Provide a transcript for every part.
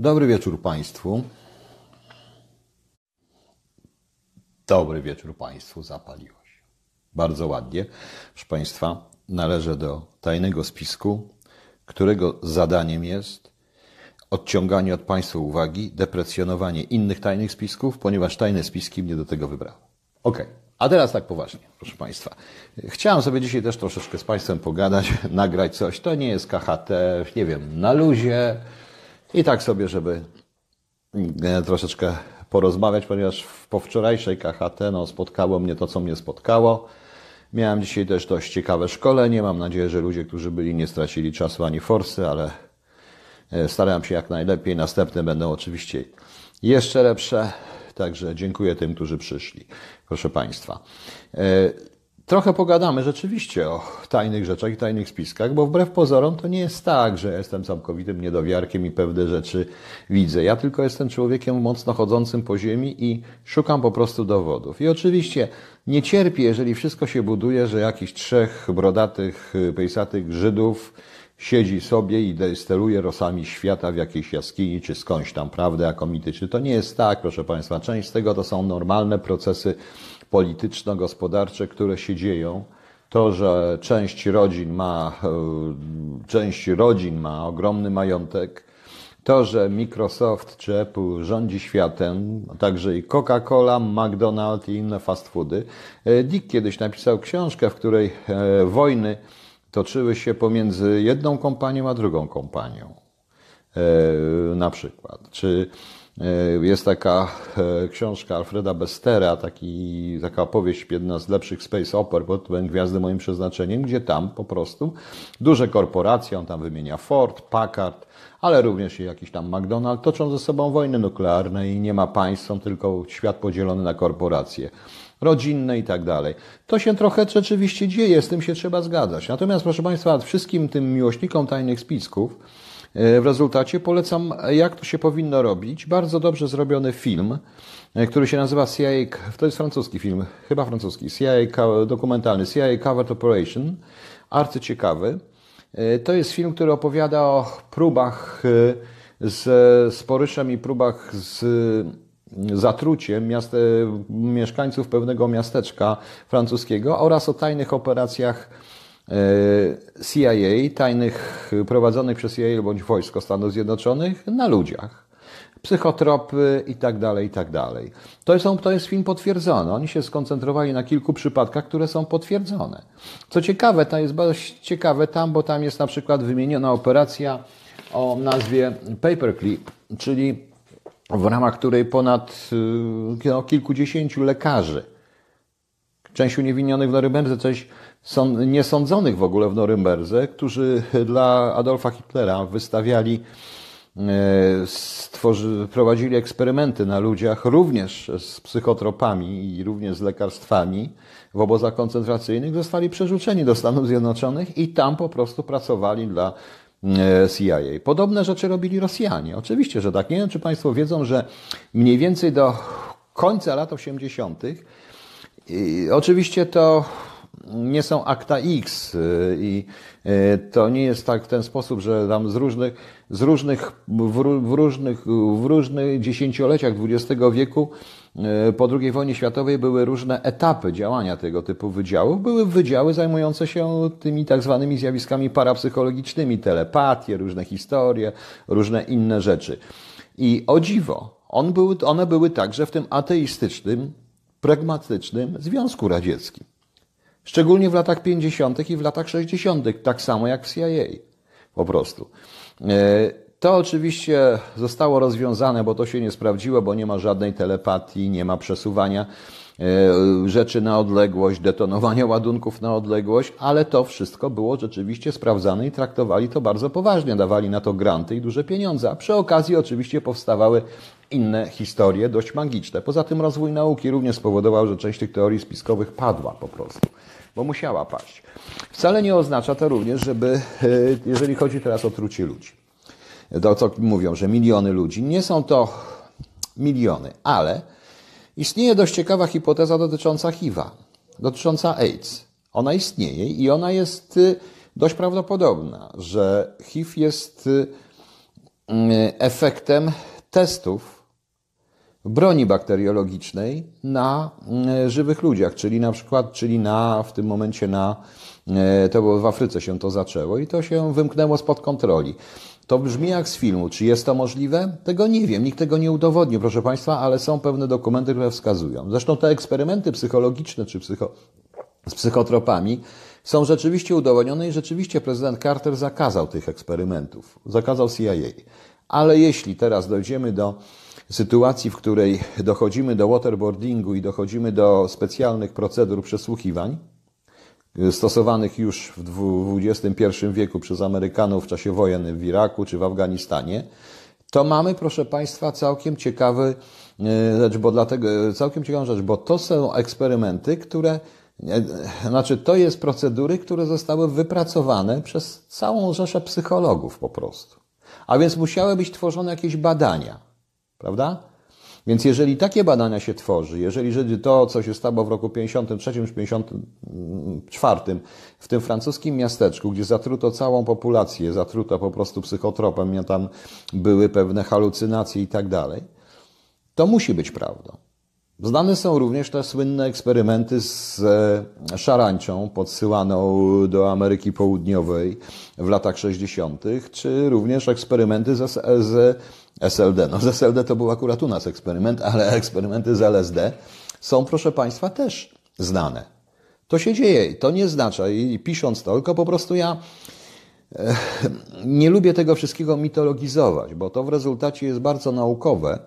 Dobry wieczór Państwu. Dobry wieczór Państwu, zapaliło się. Bardzo ładnie. Proszę Państwa, należę do tajnego spisku, którego zadaniem jest odciąganie od Państwa uwagi, deprecjonowanie innych tajnych spisków, ponieważ tajne spiski mnie do tego wybrały. OK. A teraz tak poważnie, proszę Państwa. Chciałem sobie dzisiaj też troszeczkę z Państwem pogadać, nagrać coś. To nie jest KHT, nie wiem, na luzie. I tak sobie, żeby troszeczkę porozmawiać, ponieważ po wczorajszej KHT no, spotkało mnie to, co mnie spotkało. Miałem dzisiaj też dość ciekawe szkolenie. Mam nadzieję, że ludzie, którzy byli, nie stracili czasu ani forsy, ale e, starałem się jak najlepiej. Następne będą oczywiście jeszcze lepsze. Także dziękuję tym, którzy przyszli. Proszę Państwa. E, Trochę pogadamy rzeczywiście o tajnych rzeczach i tajnych spiskach, bo wbrew pozorom to nie jest tak, że jestem całkowitym niedowiarkiem i pewne rzeczy widzę. Ja tylko jestem człowiekiem mocno chodzącym po ziemi i szukam po prostu dowodów. I oczywiście nie cierpię, jeżeli wszystko się buduje, że jakichś trzech brodatych, pejsatych Żydów siedzi sobie i desteluje rosami świata w jakiejś jaskini, czy skądś tam, prawda, jako mityczny. To nie jest tak, proszę Państwa. Część z tego to są normalne procesy polityczno-gospodarcze, które się dzieją. To, że część rodzin ma, e, część rodzin ma ogromny majątek, to, że Microsoft czy Apple rządzi światem, także i Coca-Cola, McDonald's i inne fast foody. E, Dick kiedyś napisał książkę, w której e, wojny toczyły się pomiędzy jedną kompanią a drugą kompanią. Na przykład. Czy E, jest taka e, książka Alfreda Bestera, taki, taka opowieść, jedna z lepszych space oper były Gwiazdy Moim Przeznaczeniem, gdzie tam po prostu duże korporacje, on tam wymienia Ford, Packard, ale również i jakiś tam McDonald's, toczą ze sobą wojny nuklearne i nie ma państw, są tylko świat podzielony na korporacje rodzinne i tak dalej. To się trochę rzeczywiście dzieje, z tym się trzeba zgadzać. Natomiast, proszę Państwa, wszystkim tym miłośnikom tajnych spisków, E, w rezultacie polecam, jak to się powinno robić. Bardzo dobrze zrobiony film, e, który się nazywa CIA, to jest francuski film, chyba francuski, CIA dokumentalny, CIA Covered Operation, arcy e, To jest film, który opowiada o próbach z, z Poryszem i próbach z zatruciem miast, mieszkańców pewnego miasteczka francuskiego oraz o tajnych operacjach E, CIA, tajnych prowadzonych przez CIA bądź wojsko Stanów Zjednoczonych na ludziach psychotropy i tak dalej, i tak dalej. To, są, to jest film potwierdzony. Oni się skoncentrowali na kilku przypadkach, które są potwierdzone. Co ciekawe, to jest bardzo ciekawe tam, bo tam jest na przykład wymieniona operacja o nazwie Paperclip, czyli w ramach której ponad y, no, kilkudziesięciu lekarzy część uniewinnionych w Norymberdze, część są niesądzonych w ogóle w Norymberdze, którzy dla Adolfa Hitlera wystawiali, e, stworzy, prowadzili eksperymenty na ludziach, również z psychotropami i również z lekarstwami w obozach koncentracyjnych, zostali przerzuceni do Stanów Zjednoczonych i tam po prostu pracowali dla e, CIA. Podobne rzeczy robili Rosjanie. Oczywiście, że tak. Nie wiem, czy Państwo wiedzą, że mniej więcej do końca lat 80 oczywiście to nie są akta X y, i y, to nie jest tak w ten sposób, że tam z różnych, z różnych, w, różnych, w różnych dziesięcioleciach XX wieku y, po II wojnie światowej były różne etapy działania tego typu wydziałów. Były wydziały zajmujące się tymi tak zwanymi zjawiskami parapsychologicznymi, telepatie, różne historie, różne inne rzeczy. I o dziwo, on był, one były także w tym ateistycznym pragmatycznym Związku Radzieckim. Szczególnie w latach 50. i w latach 60., tak samo jak w CIA. Po prostu. E, to oczywiście zostało rozwiązane, bo to się nie sprawdziło, bo nie ma żadnej telepatii, nie ma przesuwania e, rzeczy na odległość, detonowania ładunków na odległość, ale to wszystko było rzeczywiście sprawdzane i traktowali to bardzo poważnie, dawali na to granty i duże pieniądze. A przy okazji oczywiście powstawały inne historie, dość magiczne. Poza tym rozwój nauki również spowodował, że część tych teorii spiskowych padła po prostu, bo musiała paść. Wcale nie oznacza to również, żeby, e, jeżeli chodzi teraz o trucie ludzi, to co mówią, że miliony ludzi, nie są to miliony, ale istnieje dość ciekawa hipoteza dotycząca HIV-a, dotycząca AIDS. Ona istnieje i ona jest e, dość prawdopodobna, że HIV jest e, efektem testów broni bakteriologicznej na e, żywych ludziach, czyli na przykład, czyli na, w tym momencie na, e, to było w Afryce się to zaczęło i to się wymknęło spod kontroli. To brzmi jak z filmu. Czy jest to możliwe? Tego nie wiem, nikt tego nie udowodnił, proszę Państwa, ale są pewne dokumenty, które wskazują. Zresztą te eksperymenty psychologiczne czy psycho, z psychotropami są rzeczywiście udowodnione i rzeczywiście prezydent Carter zakazał tych eksperymentów. Zakazał CIA. Ale jeśli teraz dojdziemy do sytuacji, w której dochodzimy do waterboardingu i dochodzimy do specjalnych procedur przesłuchiwań, y, stosowanych już w XXI wieku przez Amerykanów w czasie wojen w Iraku czy w Afganistanie, to mamy, proszę Państwa, całkiem ciekawy y, rzecz, bo dlatego, całkiem ciekawą rzecz, bo to są eksperymenty, które, y, znaczy to jest procedury, które zostały wypracowane przez całą rzeszę psychologów po prostu. A więc musiały być tworzone jakieś badania. Prawda? Więc jeżeli takie badania się tworzy, jeżeli to, co się stało w roku 1953-1954 w tym francuskim miasteczku, gdzie zatruto całą populację, zatruto po prostu psychotropem, tam były pewne halucynacje i tak dalej, to musi być prawdą. Znane są również te słynne eksperymenty z e, szarańczą podsyłaną do Ameryki Południowej w latach 60., czy również eksperymenty z, z SLD. No z SLD to był akurat u nas eksperyment, ale eksperymenty z LSD są, proszę Państwa, też znane. To się dzieje i to nie znaczy. i pisząc to, tylko po prostu ja e, nie lubię tego wszystkiego mitologizować, bo to w rezultacie jest bardzo naukowe,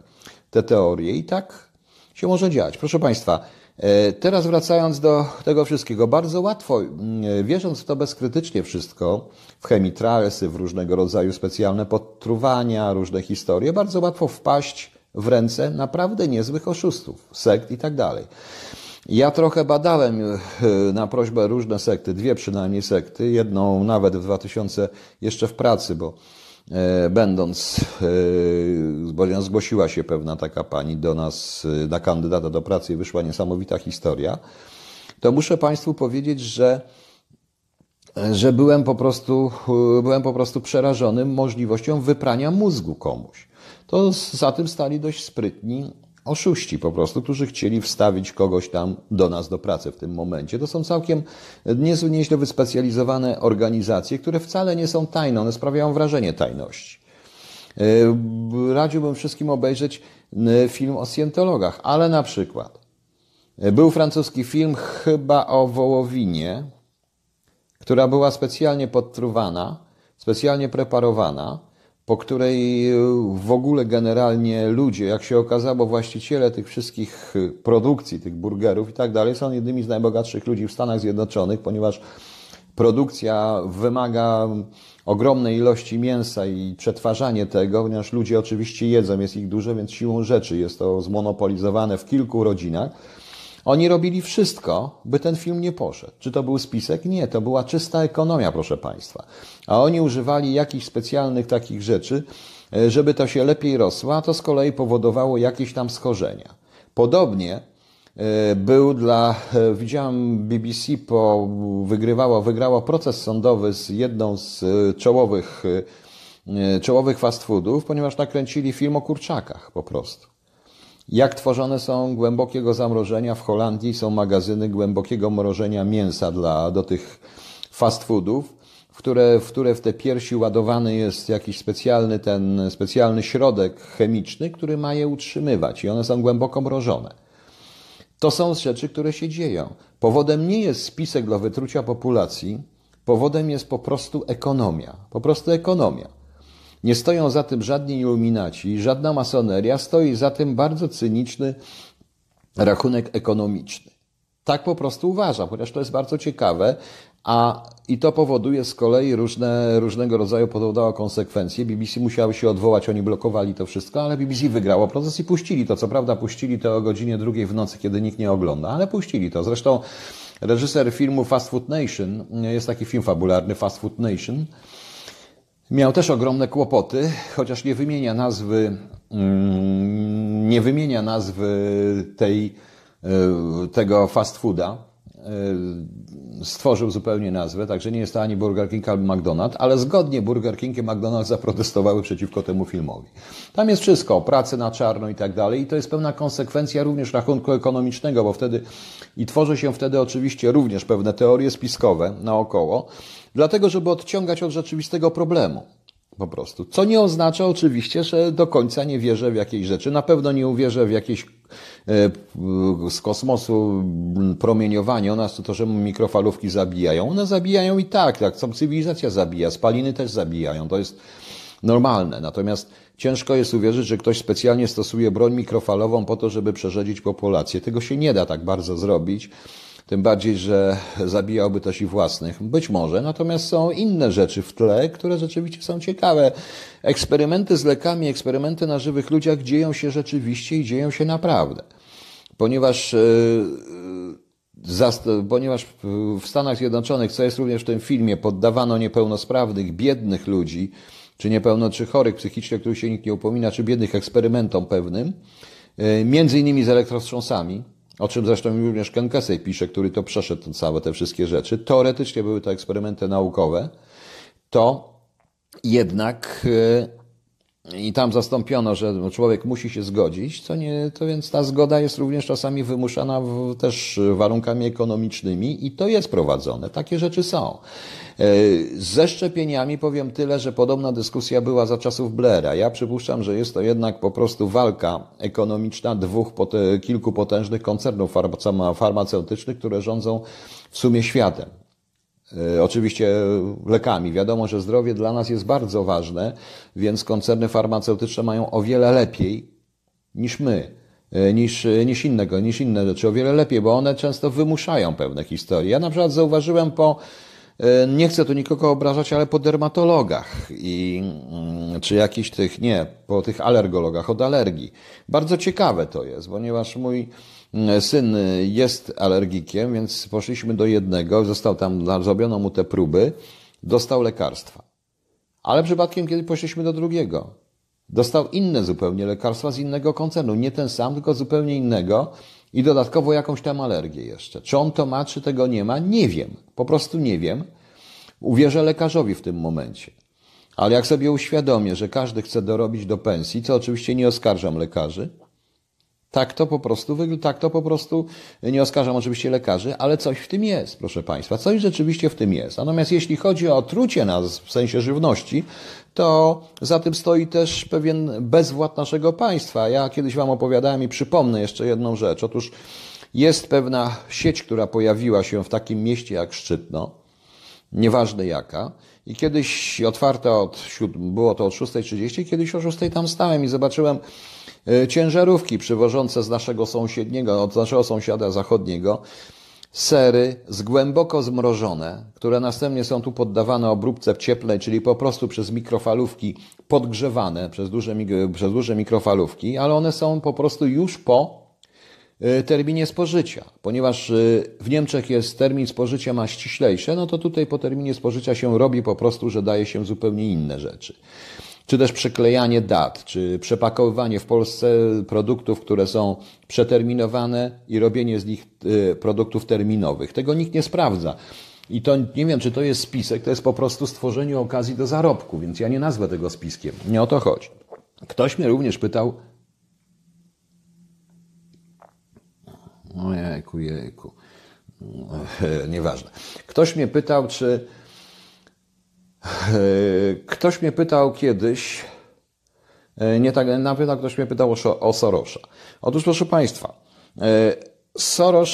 te teorie, i tak się może dziać. Proszę Państwa, E, teraz wracając do tego wszystkiego, bardzo łatwo, mm, wierząc w to bezkrytycznie wszystko, w chemitralesy, w różnego rodzaju specjalne podtruwania, różne historie, bardzo łatwo wpaść w ręce naprawdę niezłych oszustów, sekt i tak dalej. Ja trochę badałem e, na prośbę różne sekty, dwie przynajmniej sekty, jedną nawet w 2000 jeszcze w pracy, bo E, będąc, e, zgłosiła się pewna taka pani do nas, e, na kandydata do pracy i wyszła niesamowita historia, to muszę Państwu powiedzieć, że że byłem po prostu, byłem po prostu przerażony możliwością wyprania mózgu komuś. To za tym stali dość sprytni oszuści po prostu, którzy chcieli wstawić kogoś tam do nas do pracy w tym momencie. To są całkiem nieźle wyspecjalizowane organizacje, które wcale nie są tajne, one sprawiają wrażenie tajności. E, radziłbym wszystkim obejrzeć film o Scientologach, ale na przykład e, był francuski film chyba o wołowinie, która była specjalnie podtruwana, specjalnie preparowana, po której e, w ogóle generalnie ludzie, jak się okazało, właściciele tych wszystkich e, produkcji, tych burgerów i tak dalej, są jednymi z najbogatszych ludzi w Stanach Zjednoczonych, ponieważ produkcja wymaga ogromnej ilości mięsa i przetwarzanie tego, ponieważ ludzie oczywiście jedzą, jest ich dużo, więc siłą rzeczy jest to zmonopolizowane w kilku rodzinach. Oni robili wszystko, by ten film nie poszedł. Czy to był spisek? Nie, to była czysta ekonomia, proszę Państwa. A oni używali jakichś specjalnych takich rzeczy, e, żeby to się lepiej rosło, a to z kolei powodowało jakieś tam schorzenia. Podobnie e, był dla, e, widziałem BBC, po, wygrywało, wygrało proces sądowy z jedną z czołowych, czołowych fast foodów, ponieważ nakręcili film o kurczakach po prostu. Jak tworzone są głębokiego zamrożenia? W Holandii są magazyny głębokiego mrożenia mięsa dla, do tych fast foodów, w które, w które w te piersi ładowany jest jakiś specjalny ten, specjalny środek chemiczny, który ma je utrzymywać i one są głęboko mrożone. To są rzeczy, które się dzieją. Powodem nie jest spisek dla wytrucia populacji, powodem jest po prostu ekonomia. Po prostu ekonomia. Nie stoją za tym żadni iluminaci, żadna masoneria, stoi za tym bardzo cyniczny rachunek ekonomiczny. Tak po prostu uważa, chociaż to jest bardzo ciekawe, a i to powoduje z kolei różne, różnego rodzaju podobało konsekwencje. BBC musiało się odwołać, oni blokowali to wszystko, ale BBC wygrało proces i puścili to. Co prawda puścili to o godzinie drugiej w nocy, kiedy nikt nie ogląda, ale puścili to. Zresztą reżyser filmu Fast Food Nation, jest taki film fabularny Fast Food Nation, Miał też ogromne kłopoty, chociaż nie wymienia nazwy, mm, nie wymienia nazwy tej, e, tego fast fooda. E, stworzył zupełnie nazwę, także nie jest to ani Burger King, ani McDonald's, ale zgodnie Burger King i McDonald's zaprotestowały przeciwko temu filmowi. Tam jest wszystko, prace na czarno i tak dalej, i to jest pewna konsekwencja również rachunku ekonomicznego, bo wtedy i tworzy się wtedy oczywiście również pewne teorie spiskowe naokoło, dlatego żeby odciągać od rzeczywistego problemu. Po prostu. Co nie oznacza oczywiście, że do końca nie wierzę w jakieś rzeczy. Na pewno nie uwierzę w jakieś e, z kosmosu promieniowanie. Ona to, że mikrofalówki zabijają. One zabijają i tak, tak. cywilizacja zabija, spaliny też zabijają. To jest normalne. Natomiast ciężko jest uwierzyć, że ktoś specjalnie stosuje broń mikrofalową po to, żeby przerzedzić populację. Tego się nie da tak bardzo zrobić. Tym bardziej, że zabijałby też i własnych. Być może, natomiast są inne rzeczy w tle, które rzeczywiście są ciekawe. Eksperymenty z lekami, eksperymenty na żywych ludziach dzieją się rzeczywiście i dzieją się naprawdę. Ponieważ yy, ponieważ w Stanach Zjednoczonych, co jest również w tym filmie, poddawano niepełnosprawnych, biednych ludzi, czy niepełno, czy chorych psychicznie, których się nikt nie upomina, czy biednych eksperymentom pewnym, e, między innymi z elektrostrząsami, o czym zresztą również Ken Kesey pisze, który to przeszedł całe te wszystkie rzeczy, teoretycznie były to eksperymenty naukowe, to jednak e, i tam zastąpiono, że człowiek musi się zgodzić, co nie, to więc ta zgoda jest również czasami wymuszana w, też warunkami ekonomicznymi i to jest prowadzone. Takie rzeczy są. E, ze szczepieniami powiem tyle, że podobna dyskusja była za czasów Blaira. Ja przypuszczam, że jest to jednak po prostu walka ekonomiczna dwóch, kilku potężnych koncernów farmaceutycznych, które rządzą w sumie światem. E, oczywiście lekami. Wiadomo, że zdrowie dla nas jest bardzo ważne, więc koncerny farmaceutyczne mają o wiele lepiej niż my e, niż, e, niż innego, niż inne rzeczy. O wiele lepiej, bo one często wymuszają pewne historie. Ja na przykład zauważyłem po, nie chcę tu nikogo obrażać, ale po dermatologach i mm, czy jakichś tych, nie, po tych alergologach od alergii. Bardzo ciekawe to jest, ponieważ mój E, syn jest alergikiem, więc poszliśmy do jednego, został tam, zrobiono mu te próby, dostał lekarstwa. Ale przypadkiem, kiedy poszliśmy do drugiego, dostał inne zupełnie lekarstwa z innego koncernu. Nie ten sam, tylko zupełnie innego i dodatkowo jakąś tam alergię jeszcze. Czy on to ma, czy tego nie ma? Nie wiem. Po prostu nie wiem. Uwierzę lekarzowi w tym momencie. Ale jak sobie uświadomię, że każdy chce dorobić do pensji, co oczywiście nie oskarżam lekarzy, tak to po prostu wygląda, tak to po prostu, nie oskarżam oczywiście lekarzy, ale coś w tym jest, proszę Państwa, coś rzeczywiście w tym jest. Natomiast jeśli chodzi o trucie nas w sensie żywności, to za tym stoi też pewien bezwład naszego państwa. Ja kiedyś Wam opowiadałem i przypomnę jeszcze jedną rzecz. Otóż jest pewna sieć, która pojawiła się w takim mieście jak Szczytno, nieważne jaka, i kiedyś otwarte od było to od 6.30, kiedyś o 6 tam stałem i zobaczyłem e, ciężarówki przywożące z naszego sąsiedniego, od naszego sąsiada zachodniego, sery głęboko zmrożone, które następnie są tu poddawane obróbce cieplnej, czyli po prostu przez mikrofalówki podgrzewane przez duże, przez duże mikrofalówki, ale one są po prostu już po Y, terminie spożycia. Ponieważ y, w Niemczech jest termin spożycia ma ściślejsze, no to tutaj po terminie spożycia się robi po prostu, że daje się zupełnie inne rzeczy. Czy też przyklejanie dat, czy przepakowywanie w Polsce produktów, które są przeterminowane i robienie z nich y, produktów terminowych. Tego nikt nie sprawdza. I to nie wiem, czy to jest spisek, to jest po prostu stworzenie okazji do zarobku, więc ja nie nazwę tego spiskiem. Nie o to chodzi. Ktoś mnie również pytał, Ojejku, no, jejku. Nieważne. Ktoś mnie pytał, czy. Ktoś mnie pytał kiedyś, e, nie tak, nawet ktoś mnie pytał o, o Sorosza. Otóż, proszę Państwa, e, Soros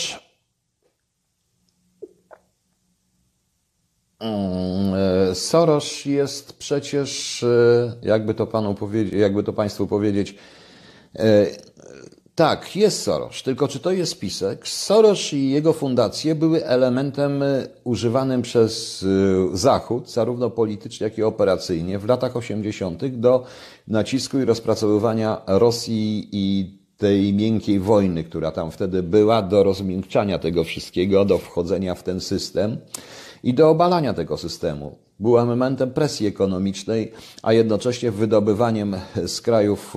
mm, e, Soros jest przecież, jakby to panu powiedzieć, jakby to państwu powiedzieć, tak, jest Soros, tylko czy to jest spisek? Soros i jego fundacje były elementem y, używanym przez y, Zachód, zarówno politycznie, jak i operacyjnie, w latach 80. do nacisku i rozpracowywania Rosji i tej miękkiej wojny, która tam wtedy była, do rozmiękczania tego wszystkiego, do wchodzenia w ten system i do obalania tego systemu była momentem presji ekonomicznej, a jednocześnie wydobywaniem z krajów,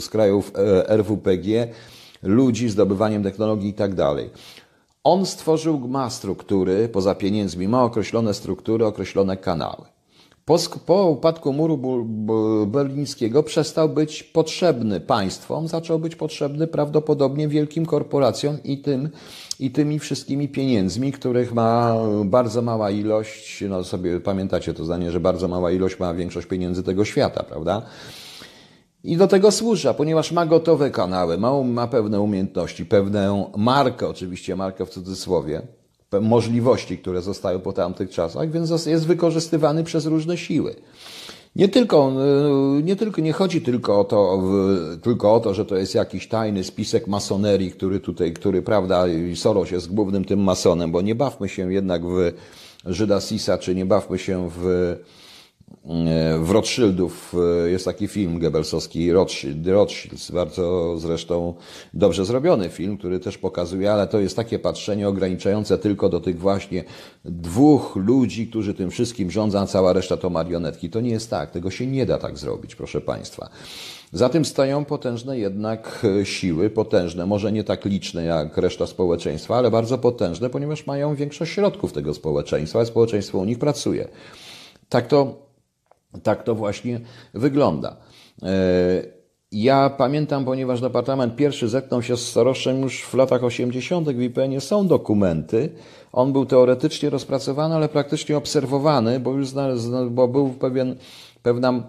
z krajów e, RWPG ludzi, zdobywaniem technologii itd. Tak On stworzył, ma struktury, poza pieniędzmi, ma określone struktury, określone kanały. Po, po upadku muru berlińskiego przestał być potrzebny państwom, zaczął być potrzebny prawdopodobnie wielkim korporacjom i, tym, i tymi wszystkimi pieniędzmi, których ma bardzo mała ilość, no sobie pamiętacie to zdanie, że bardzo mała ilość ma większość pieniędzy tego świata, prawda? I do tego służy, ponieważ ma gotowe kanały, ma, ma pewne umiejętności, pewną markę, oczywiście markę w cudzysłowie, możliwości, które zostają po tamtych czasach, więc jest wykorzystywany przez różne siły. Nie tylko, y, nie tylko, nie chodzi tylko o to, tylko o to, że to jest jakiś tajny spisek masonerii, który tutaj, który, prawda, Soros jest głównym tym masonem, bo nie bawmy się jednak w Żyda Sisa, czy nie bawmy się w E, w Rothschildów e, jest taki film Goebbelsowski, Rothschild, Rothschild, bardzo zresztą dobrze zrobiony film, który też pokazuje, ale to jest takie patrzenie ograniczające tylko do tych właśnie dwóch ludzi, którzy tym wszystkim rządzą, a cała reszta to marionetki. To nie jest tak, tego się nie da tak zrobić, proszę Państwa. Za tym stoją potężne jednak e, siły, potężne, może nie tak liczne jak reszta społeczeństwa, ale bardzo potężne, ponieważ mają większość środków tego społeczeństwa, a społeczeństwo u nich pracuje. Tak to tak to właśnie wygląda. E, ja pamiętam, ponieważ departament pierwszy zetknął się z Soroszem już w latach 80. w IPN-ie są dokumenty. On był teoretycznie rozpracowany, ale praktycznie obserwowany, bo już bo był pewien, pewna,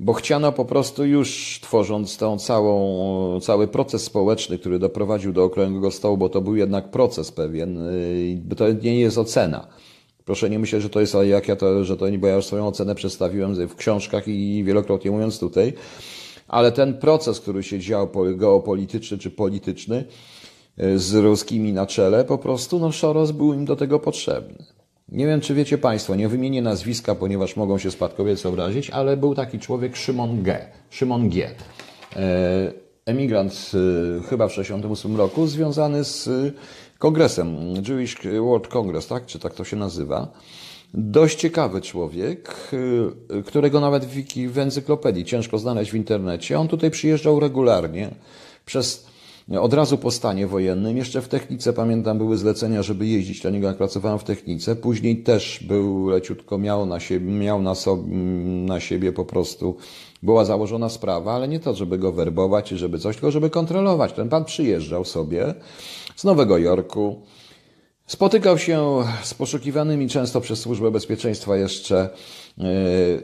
bo chciano po prostu już tworząc tą całą, cały proces społeczny, który doprowadził do okrągłego stołu, bo to był jednak proces pewien, y, bo to nie jest ocena Proszę nie myśleć, że to jest, ale jak ja to, że to nie, bo ja już swoją ocenę przedstawiłem w książkach i wielokrotnie mówiąc tutaj, ale ten proces, który się dział geopolityczny czy polityczny e, z ruskimi na czele, po prostu no Soros był im do tego potrzebny. Nie wiem, czy wiecie Państwo, nie wymienię nazwiska, ponieważ mogą się spadkowiecy obrazić, ale był taki człowiek Szymon G. Szymon G. E, emigrant y, chyba w 1968 roku, związany z y, kongresem, Jewish World Congress, tak? Czy tak to się nazywa? Dość ciekawy człowiek, y, którego nawet w, w encyklopedii ciężko znaleźć w internecie. On tutaj przyjeżdżał regularnie. Przez od razu po stanie wojennym, jeszcze w technice pamiętam były zlecenia, żeby jeździć do niego, jak pracowałem w technice. Później też był leciutko, miał na siebie, miał na, sobie na siebie po prostu, była założona sprawa, ale nie to, żeby go werbować, żeby coś, tylko żeby kontrolować. Ten pan przyjeżdżał sobie z Nowego Jorku, spotykał się z poszukiwanymi często przez Służbę Bezpieczeństwa jeszcze E,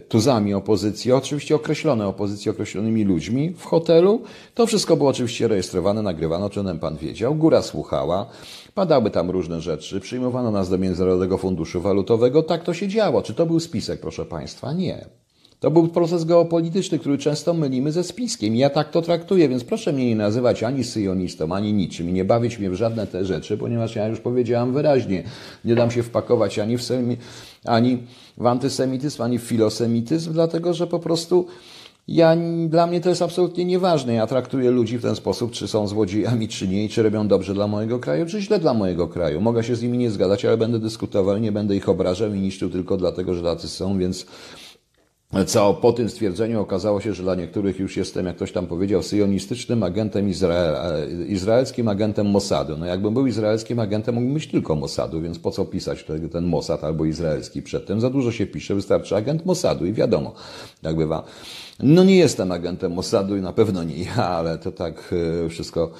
tuzami opozycji, oczywiście określone opozycji, określonymi ludźmi w hotelu. To wszystko było oczywiście rejestrowane, nagrywane, o czym pan wiedział. Góra słuchała, padały tam różne rzeczy, przyjmowano nas do Międzynarodowego Funduszu Walutowego. Tak to się działo. Czy to był spisek, proszę państwa? Nie. To był proces geopolityczny, który często mylimy ze spiskiem. Ja tak to traktuję, więc proszę mnie nie nazywać ani syjonistą, ani niczym i nie bawić mnie w żadne te rzeczy, ponieważ ja już powiedziałam wyraźnie, nie dam się wpakować ani w, ani w antysemityzm, ani w filosemityzm, dlatego że po prostu ja, dla mnie to jest absolutnie nieważne. Ja traktuję ludzi w ten sposób, czy są złodziejami, czy nie, i czy robią dobrze dla mojego kraju, czy źle dla mojego kraju. Mogę się z nimi nie zgadzać, ale będę dyskutował, nie będę ich obrażał i niszczył tylko dlatego, że tacy są, więc co po tym stwierdzeniu okazało się, że dla niektórych już jestem, jak ktoś tam powiedział, syjonistycznym agentem Izraela, izraelskim agentem Mossadu. No jakbym był izraelskim agentem, mógłbym być tylko Mossadu, więc po co pisać ten, ten Mossad albo izraelski Przedtem Za dużo się pisze, wystarczy agent Mossadu i wiadomo, jak bywa. No nie jestem agentem Mossadu i na pewno nie ja, ale to tak e, wszystko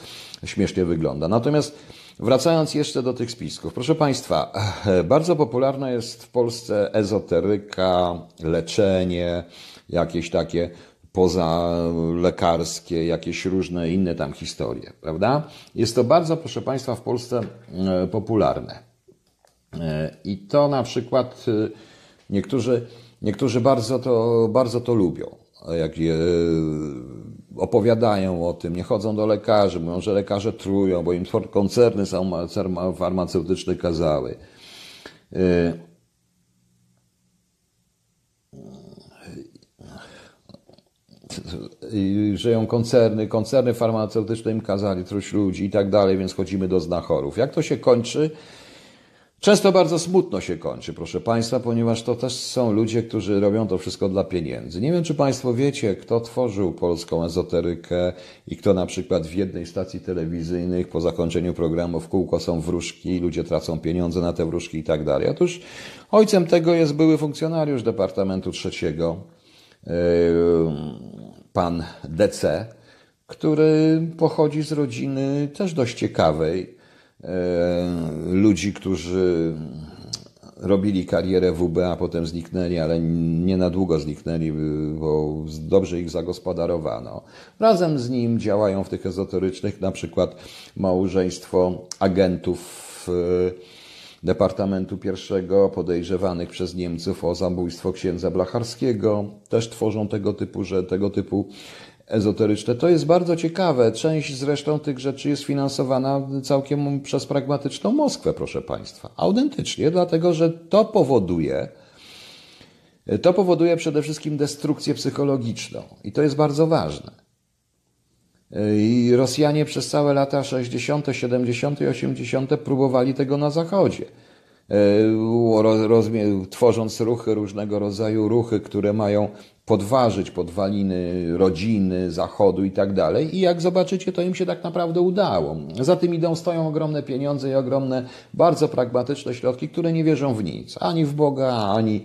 śmiesznie wygląda. Natomiast Wracając jeszcze do tych spisków. Proszę Państwa, eh, bardzo popularna jest w Polsce ezoteryka, leczenie, jakieś takie pozalekarskie, jakieś różne inne tam historie, prawda? Jest to bardzo, proszę Państwa, w Polsce eh, popularne. Eh, I to na przykład niektórzy, niektórzy bardzo, to, bardzo to lubią. Jak je, opowiadają o tym, nie chodzą do lekarzy, mówią, że lekarze trują, bo im koncerny farmaceutyczne kazały. Y, y, y, żyją koncerny, koncerny farmaceutyczne im kazali truć ludzi i tak dalej, więc chodzimy do znachorów. Jak to się kończy? Często bardzo smutno się kończy, proszę Państwa, ponieważ to też są ludzie, którzy robią to wszystko dla pieniędzy. Nie wiem, czy Państwo wiecie, kto tworzył polską ezoterykę i kto na przykład w jednej stacji telewizyjnych po zakończeniu programu w kółko są wróżki, ludzie tracą pieniądze na te wróżki i tak dalej. Otóż ojcem tego jest były funkcjonariusz Departamentu Trzeciego, yy, pan DC, który pochodzi z rodziny też dość ciekawej E, ludzi, którzy robili karierę w WB, a potem zniknęli, ale nie na długo zniknęli, bo dobrze ich zagospodarowano. Razem z nim działają w tych ezoterycznych na przykład małżeństwo agentów e, Departamentu I podejrzewanych przez Niemców o zabójstwo księdza Blacharskiego. Też tworzą tego typu, że tego typu ezoteryczne. To jest bardzo ciekawe. Część zresztą tych rzeczy jest finansowana całkiem przez pragmatyczną Moskwę, proszę Państwa. Autentycznie, dlatego że to powoduje, to powoduje przede wszystkim destrukcję psychologiczną i to jest bardzo ważne. I Rosjanie przez całe lata 60., 70. 80. próbowali tego na Zachodzie. E, roz, roz, tworząc ruchy, różnego rodzaju ruchy, które mają podważyć podwaliny rodziny, zachodu i tak dalej. I jak zobaczycie, to im się tak naprawdę udało. Za tym idą, stoją ogromne pieniądze i ogromne, bardzo pragmatyczne środki, które nie wierzą w nic. Ani w Boga, ani,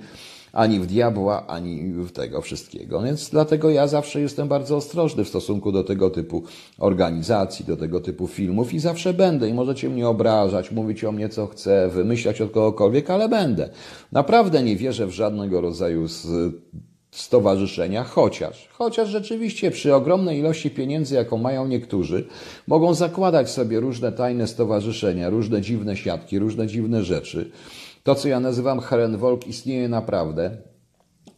ani w diabła, ani w tego wszystkiego. Więc dlatego ja zawsze jestem bardzo ostrożny w stosunku do tego typu organizacji, do tego typu filmów i zawsze będę. I możecie mnie obrażać, mówić o mnie co chcę, wymyślać od kogokolwiek, ale będę. Naprawdę nie wierzę w żadnego rodzaju z stowarzyszenia, chociaż, chociaż rzeczywiście przy ogromnej ilości pieniędzy, jaką mają niektórzy, mogą zakładać sobie różne tajne stowarzyszenia, różne dziwne siatki, różne dziwne rzeczy. To, co ja nazywam Herenwolk, istnieje naprawdę,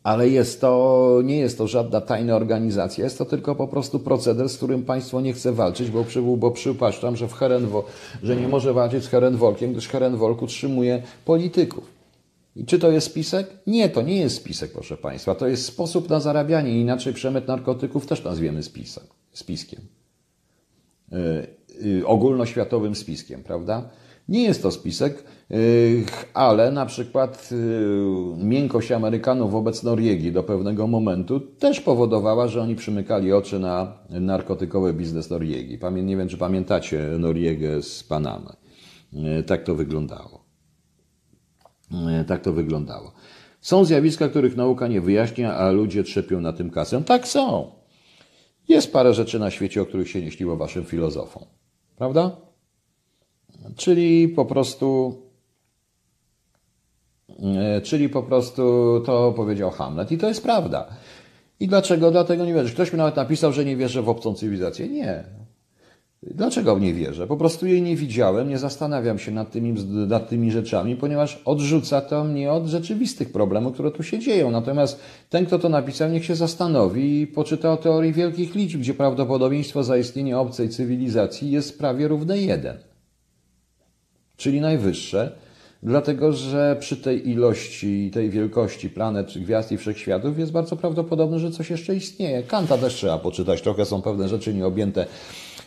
ale jest to, nie jest to żadna tajna organizacja, jest to tylko po prostu proceder, z którym państwo nie chce walczyć, bo, przy, bo że, w Herenwo, że nie może walczyć z Herenwolkiem, gdyż Herenwolk utrzymuje polityków. I czy to jest spisek? Nie, to nie jest spisek, proszę Państwa. To jest sposób na zarabianie. Inaczej przemyt narkotyków też nazwiemy spisek, spiskiem. Yy, yy, ogólnoświatowym spiskiem, prawda? Nie jest to spisek, y, ale na przykład y, miękkość Amerykanów wobec Norwegii do pewnego momentu też powodowała, że oni przymykali oczy na narkotykowy biznes Norwegii. Nie wiem, czy pamiętacie Norwegę z Panamy. Y, tak to wyglądało. E, tak to wyglądało. Są zjawiska, których nauka nie wyjaśnia, a ludzie trzepią na tym kasę. Tak są. Jest parę rzeczy na świecie, o których się nie śniło waszym filozofom. Prawda? Czyli po prostu. E, czyli po prostu to powiedział Hamlet i to jest prawda. I dlaczego? Dlatego nie wierzy. Ktoś mi nawet napisał, że nie wierzę w obcą cywilizację. Nie. Dlaczego nie wierzę? Po prostu jej nie widziałem, nie zastanawiam się nad tymi, nad tymi rzeczami, ponieważ odrzuca to mnie od rzeczywistych problemów, które tu się dzieją. Natomiast ten, kto to napisał, niech się zastanowi i poczyta o teorii wielkich liczb, gdzie prawdopodobieństwo zaistnienia obcej cywilizacji jest prawie równe 1, czyli najwyższe, dlatego że przy tej ilości, tej wielkości planet, gwiazd i wszechświatów jest bardzo prawdopodobne, że coś jeszcze istnieje. Kanta też trzeba poczytać, trochę są pewne rzeczy nieobjęte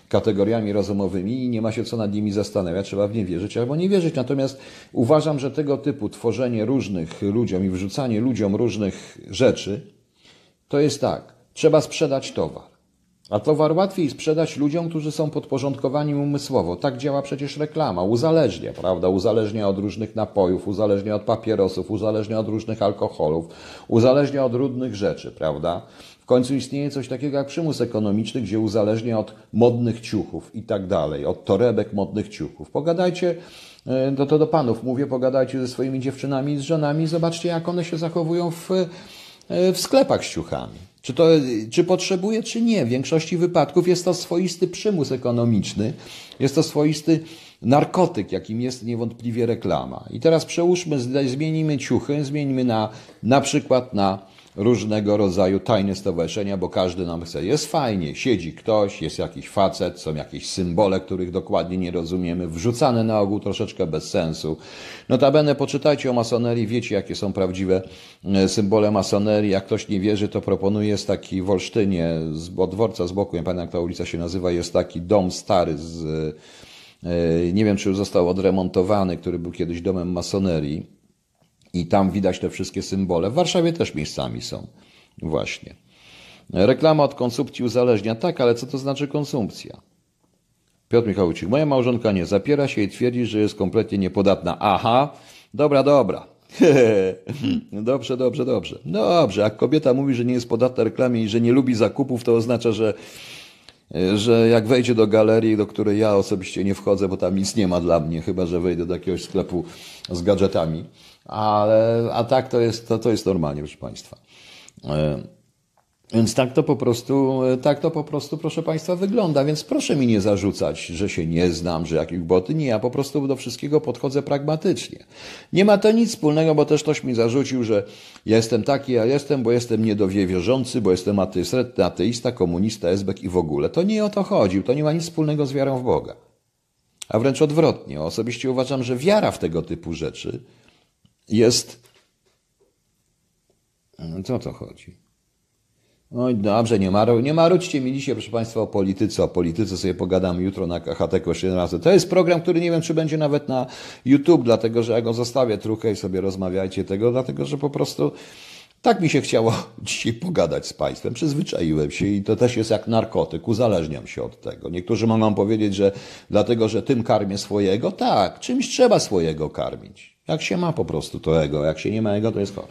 kategoriami rozumowymi i nie ma się co nad nimi zastanawiać, trzeba w nie wierzyć albo nie wierzyć. Natomiast uważam, że tego typu tworzenie różnych ludziom i wrzucanie ludziom różnych rzeczy, to jest tak, trzeba sprzedać towar. A towar łatwiej sprzedać ludziom, którzy są podporządkowani umysłowo. Tak działa przecież reklama. Uzależnia, prawda? Uzależnia od różnych napojów, uzależnia od papierosów, uzależnia od różnych alkoholów, uzależnia od różnych rzeczy, prawda? W końcu istnieje coś takiego jak przymus ekonomiczny, gdzie uzależnia od modnych ciuchów i tak dalej, od torebek modnych ciuchów. Pogadajcie, to, e, no to do panów mówię, pogadajcie ze swoimi dziewczynami i z żonami, zobaczcie jak one się zachowują w, e, w sklepach z ciuchami. Czy, to, czy potrzebuje, czy nie. W większości wypadków jest to swoisty przymus ekonomiczny, jest to swoisty narkotyk, jakim jest niewątpliwie reklama. I teraz przełóżmy, zmienimy ciuchy, zmienimy na, na przykład na różnego rodzaju tajne stowarzyszenia, bo każdy nam chce. Jest fajnie, siedzi ktoś, jest jakiś facet, są jakieś symbole, których dokładnie nie rozumiemy, wrzucane na ogół troszeczkę bez sensu. Notabene poczytajcie o masonerii, wiecie jakie są prawdziwe e, symbole masonerii. Jak ktoś nie wierzy, to proponuję, jest taki w Olsztynie, z, dworca z boku, nie pamiętam jak ta ulica się nazywa, jest taki dom stary z... E, nie wiem, czy już został odremontowany, który był kiedyś domem masonerii i tam widać te wszystkie symbole. W Warszawie też miejscami są. Właśnie. Reklama od konsumpcji uzależnia. Tak, ale co to znaczy konsumpcja? Piotr Michałowicz. Moja małżonka nie zapiera się i twierdzi, że jest kompletnie niepodatna. Aha, dobra, dobra. dobrze, dobrze, dobrze. Dobrze, jak kobieta mówi, że nie jest podatna reklamie i że nie lubi zakupów, to oznacza, że, że jak wejdzie do galerii, do której ja osobiście nie wchodzę, bo tam nic nie ma dla mnie, chyba że wejdę do jakiegoś sklepu z gadżetami ale, a tak to jest, to, to jest normalnie, proszę Państwa. E, więc tak to po prostu, e, tak to po prostu, proszę Państwa, wygląda. Więc proszę mi nie zarzucać, że się nie znam, że jakich boty. Nie, ja po prostu do wszystkiego podchodzę pragmatycznie. Nie ma to nic wspólnego, bo też ktoś mi zarzucił, że ja jestem taki, ja jestem, bo jestem niedowiewierzący, bo jestem ateista, komunista, esbek i w ogóle. To nie o to chodzi, To nie ma nic wspólnego z wiarą w Boga. A wręcz odwrotnie. Osobiście uważam, że wiara w tego typu rzeczy jest. No, co to chodzi? No dobrze, nie, maru, nie marudźcie mi dzisiaj, proszę Państwa, o polityce. O polityce sobie pogadam jutro na KHT jeszcze razem. To jest program, który nie wiem, czy będzie nawet na YouTube, dlatego że ja go zostawię trochę i sobie rozmawiajcie tego, dlatego że po prostu tak mi się chciało dzisiaj pogadać z Państwem. Przyzwyczaiłem się i to też jest jak narkotyk, uzależniam się od tego. Niektórzy mogą powiedzieć, że dlatego, że tym karmię swojego. Tak, czymś trzeba swojego karmić. Jak się ma po prostu to ego, jak się nie ma ego, to jest chore.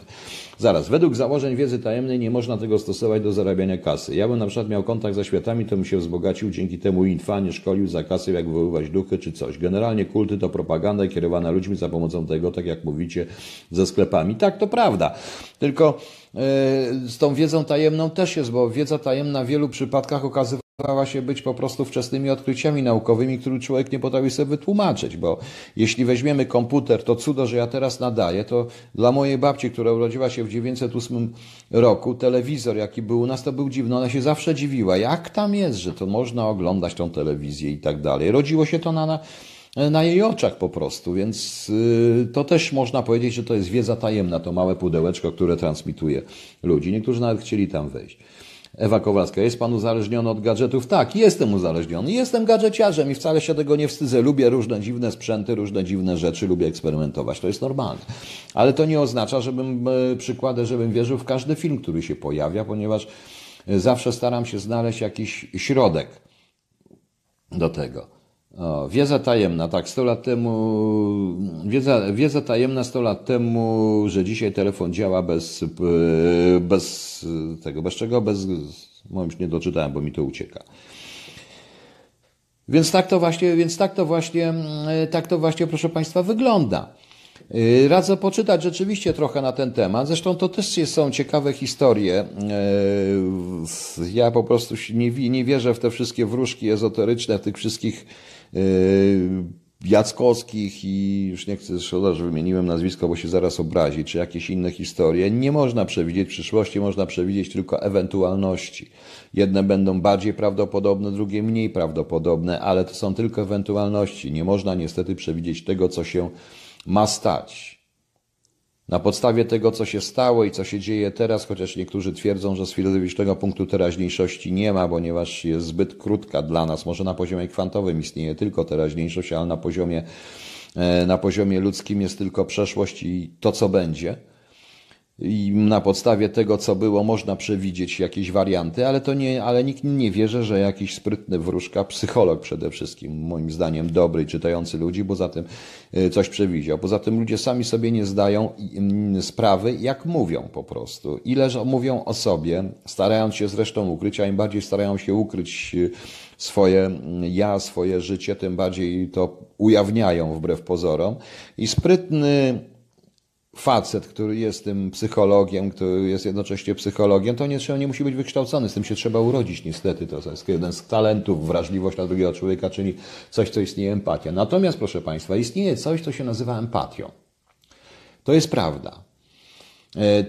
Zaraz, według założeń wiedzy tajemnej nie można tego stosować do zarabiania kasy. Ja bym na przykład miał kontakt ze światami, to bym się wzbogacił dzięki temu infa, nie szkolił za kasę, jak wywoływać duchy czy coś. Generalnie kulty to propaganda kierowana ludźmi za pomocą tego, tak jak mówicie, ze sklepami. Tak, to prawda. Tylko yy, z tą wiedzą tajemną też jest, bo wiedza tajemna w wielu przypadkach okazywała okazała się być po prostu wczesnymi odkryciami naukowymi, których człowiek nie potrafi sobie wytłumaczyć, bo jeśli weźmiemy komputer, to cudo, że ja teraz nadaję, to dla mojej babci, która urodziła się w 908 roku, telewizor, jaki był u nas, to był dziwny. Ona się zawsze dziwiła, jak tam jest, że to można oglądać tą telewizję i tak dalej. Rodziło się to na, na na jej oczach po prostu, więc y, to też można powiedzieć, że to jest wiedza tajemna, to małe pudełeczko, które transmituje ludzi. Niektórzy nawet chcieli tam wejść. Ewa Kowalska, jest pan uzależniony od gadżetów? Tak, jestem uzależniony. Jestem gadżeciarzem i wcale się tego nie wstydzę. Lubię różne dziwne sprzęty, różne dziwne rzeczy, lubię eksperymentować. To jest normalne. Ale to nie oznacza, żebym e, przykładę, żebym wierzył w każdy film, który się pojawia, ponieważ e, zawsze staram się znaleźć jakiś środek do tego. O, wiedza tajemna, tak, 100 lat temu, wiedza, wiedza tajemna 100 lat temu, że dzisiaj telefon działa bez, e, bez tego, bez czego, bez, no już nie doczytałem, bo mi to ucieka. Więc tak to właśnie, więc tak to właśnie, e, tak to właśnie, proszę Państwa, wygląda. E, radzę poczytać rzeczywiście trochę na ten temat. Zresztą to też są ciekawe historie. Ja po prostu nie, nie wierzę w te wszystkie wróżki ezoteryczne, w tych wszystkich Y, Jackowskich i już nie chcę, szkoda, że wymieniłem nazwisko, bo się zaraz obrazi, czy jakieś inne historie. Nie można przewidzieć przyszłości, można przewidzieć tylko ewentualności. Jedne będą bardziej prawdopodobne, drugie mniej prawdopodobne, ale to są tylko ewentualności. Nie można niestety przewidzieć tego, co się ma stać. Na podstawie tego, co się stało i co się dzieje teraz, chociaż niektórzy twierdzą, że z filozoficznego punktu teraźniejszości nie ma, ponieważ jest zbyt krótka dla nas, może na poziomie kwantowym istnieje tylko teraźniejszość, ale na poziomie, e, na poziomie ludzkim jest tylko przeszłość i to, co będzie – i na podstawie tego, co było, można przewidzieć jakieś warianty, ale, to nie, ale nikt nie wierzy, że jakiś sprytny wróżka, psycholog przede wszystkim, moim zdaniem dobry, czytający ludzi, bo za tym e, coś przewidział. Poza tym ludzie sami sobie nie zdają sprawy, jak mówią po prostu. Ile mówią o sobie, starając się zresztą ukryć, a im bardziej starają się ukryć e, swoje ja, swoje życie, tym bardziej to ujawniają wbrew pozorom. I sprytny facet, który jest tym psychologiem, który jest jednocześnie psychologiem, to nie, trzeba, nie musi być wykształcony. Z tym się trzeba urodzić niestety. To jest jeden z talentów, wrażliwość na drugiego człowieka, czyli coś, co istnieje empatia. Natomiast, proszę Państwa, istnieje coś, co się nazywa empatią. To jest prawda. E,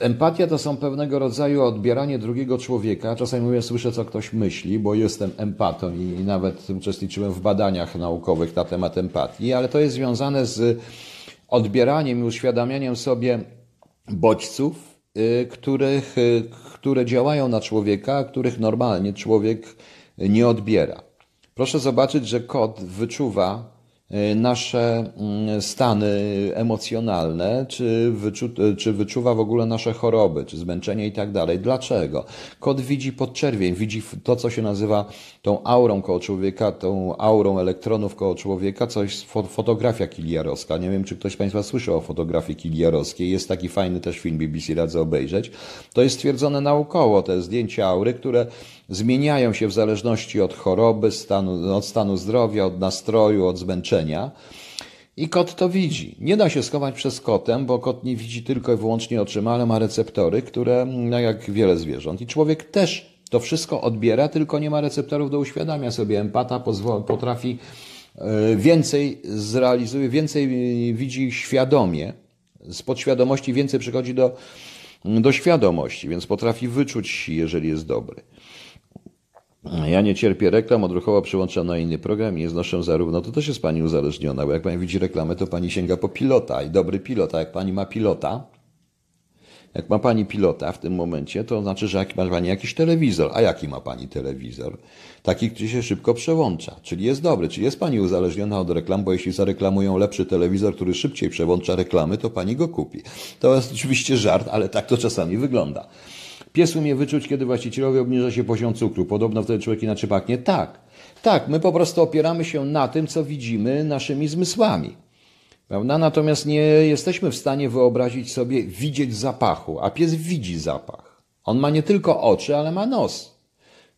empatia to są pewnego rodzaju odbieranie drugiego człowieka. Czasami mówię, słyszę, co ktoś myśli, bo jestem empatą i nawet uczestniczyłem w badaniach naukowych na temat empatii, ale to jest związane z odbieraniem i uświadamianiem sobie bodźców, y, których, y, które działają na człowieka, których normalnie człowiek nie odbiera. Proszę zobaczyć, że kot wyczuwa Y, nasze mm, stany emocjonalne, czy, wyczu, y, czy wyczuwa w ogóle nasze choroby, czy zmęczenie i tak dalej. Dlaczego? Kot widzi podczerwień, widzi to, co się nazywa tą aurą koło człowieka, tą aurą elektronów koło człowieka, coś fotografia kiliarowska. Nie wiem, czy ktoś z Państwa słyszał o fotografii kiliarowskiej. Jest taki fajny też film BBC, radzę obejrzeć. To jest stwierdzone naukowo, te zdjęcia aury, które zmieniają się w zależności od choroby, stanu, od stanu zdrowia, od nastroju, od zmęczenia i kot to widzi. Nie da się schować przez kotem, bo kot nie widzi tylko i wyłącznie oczyma, ale ma receptory, które, no jak wiele zwierząt, i człowiek też to wszystko odbiera, tylko nie ma receptorów do uświadamia sobie. Empata potrafi e, więcej zrealizuje, więcej e, widzi świadomie. Z podświadomości więcej przychodzi do, do świadomości, więc potrafi wyczuć, jeżeli jest dobry. Ja nie cierpię reklam, odruchowo przyłączam na inny program i je znoszę zarówno. To też jest pani uzależniona, bo jak pani widzi reklamę, to pani sięga po pilota i dobry pilota. Jak pani ma pilota, jak ma pani pilota w tym momencie, to znaczy, że ma pani jakiś telewizor. A jaki ma pani telewizor? Taki, który się szybko przełącza, czyli jest dobry, czyli jest pani uzależniona od reklam, bo jeśli zareklamują lepszy telewizor, który szybciej przełącza reklamy, to pani go kupi. To jest oczywiście żart, ale tak to czasami wygląda. Pies umie wyczuć, kiedy właścicielowi obniża się poziom cukru. Podobno wtedy człowiek inaczej pachnie. Tak, tak, my po prostu opieramy się na tym, co widzimy naszymi zmysłami. Natomiast nie jesteśmy w stanie wyobrazić sobie widzieć zapachu, a pies widzi zapach. On ma nie tylko oczy, ale ma nos.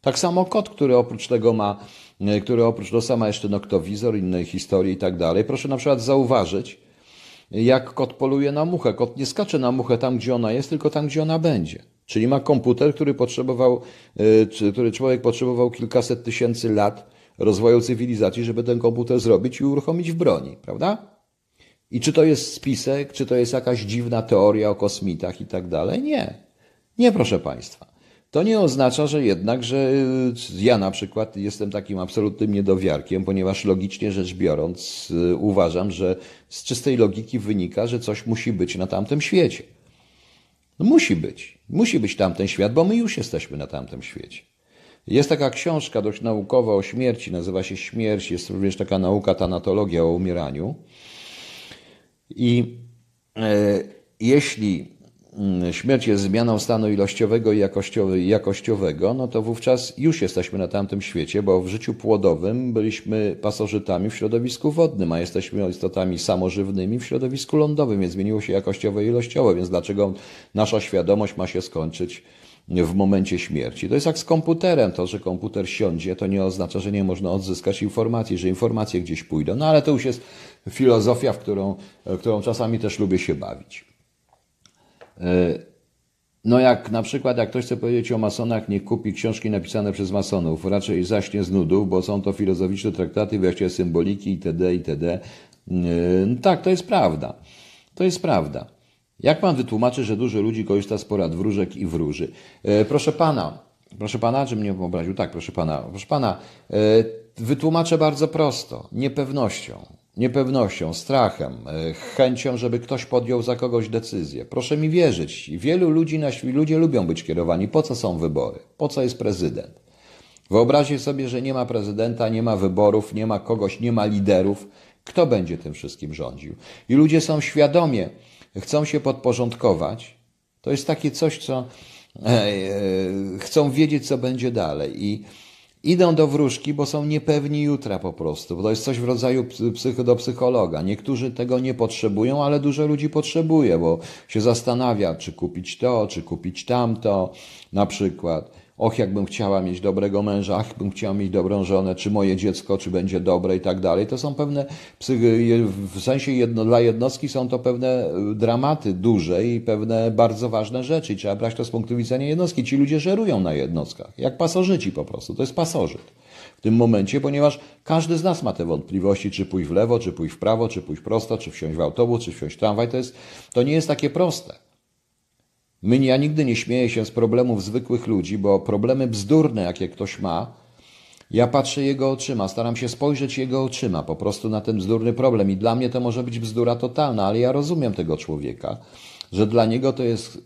Tak samo kot, który oprócz tego ma, e, który oprócz nosa ma jeszcze noktowizor, inne historie i tak dalej. Proszę na przykład zauważyć, jak kot poluje na muchę. Kot nie skacze na muchę tam, gdzie ona jest, tylko tam, gdzie ona będzie. Czyli ma komputer, który potrzebował, e, który człowiek potrzebował kilkaset tysięcy lat rozwoju cywilizacji, żeby ten komputer zrobić i uruchomić w broni, prawda? I czy to jest spisek, czy to jest jakaś dziwna teoria o kosmitach i tak dalej? Nie. Nie, proszę Państwa. To nie oznacza, że jednak, że e, ja na przykład jestem takim absolutnym niedowiarkiem, ponieważ logicznie rzecz biorąc e, uważam, że z czystej logiki wynika, że coś musi być na tamtym świecie. No musi być. Musi być tamten świat, bo my już jesteśmy na tamtym świecie. Jest taka książka dość naukowa o śmierci, nazywa się Śmierć. Jest również taka nauka, tanatologia o umieraniu. I e, jeśli Mm, śmierć jest zmianą stanu ilościowego i jakościowego, no to wówczas już jesteśmy na tamtym świecie, bo w życiu płodowym byliśmy pasożytami w środowisku wodnym, a jesteśmy istotami samożywnymi w środowisku lądowym, więc zmieniło się jakościowo i ilościowo. więc dlaczego nasza świadomość ma się skończyć w momencie śmierci. To jest jak z komputerem. To, że komputer siądzie, to nie oznacza, że nie można odzyskać informacji, że informacje gdzieś pójdą. No ale to już jest filozofia, w którą, którą czasami też lubię się bawić. E, no jak na przykład, jak ktoś chce powiedzieć o masonach, niech kupi książki napisane przez masonów, raczej zaśnie z nudów, bo są to filozoficzne traktaty, wyjaśnienia symboliki itd., itd. No tak, to jest prawda. To jest prawda. Jak mam wytłumaczyć, że dużo ludzi korzysta z porad wróżek i wróży? E, proszę pana, proszę pana, czy mnie obraził? Tak, proszę pana, proszę pana, wytłumaczę bardzo prosto, niepewnością niepewnością, strachem, e, chęcią, żeby ktoś podjął za kogoś decyzję. Proszę mi wierzyć, wielu ludzi na świecie, ludzie lubią być kierowani. Po co są wybory? Po co jest prezydent? Wyobraźcie sobie, że nie ma prezydenta, nie ma wyborów, nie ma kogoś, nie ma liderów. Kto będzie tym wszystkim rządził? I ludzie są świadomie, chcą się podporządkować. To jest takie coś, co e, e, chcą wiedzieć, co będzie dalej. I Idą do wróżki, bo są niepewni jutra po prostu, bo to jest coś w rodzaju psycho do psychologa. Niektórzy tego nie potrzebują, ale dużo ludzi potrzebuje, bo się zastanawia, czy kupić to, czy kupić tamto na przykład och, jakbym chciała mieć dobrego męża, ach, bym chciała mieć dobrą żonę, czy moje dziecko, czy będzie dobre i tak dalej. To są pewne, w sensie jedno, dla jednostki są to pewne y, dramaty duże i pewne bardzo ważne rzeczy. I trzeba brać to z punktu widzenia jednostki. Ci ludzie żerują na jednostkach, jak pasożyci po prostu. To jest pasożyt w tym momencie, ponieważ każdy z nas ma te wątpliwości, czy pójść w lewo, czy pójść w prawo, czy pójść prosto, czy wsiąść w autobus, czy wsiąść w tramwaj. To, jest, to nie jest takie proste. My, ja nigdy nie śmieję się z problemów zwykłych ludzi, bo problemy bzdurne, jakie ktoś ma, ja patrzę jego oczyma, staram się spojrzeć jego oczyma po prostu na ten bzdurny problem. I dla mnie to może być bzdura totalna, ale ja rozumiem tego człowieka, że dla niego to jest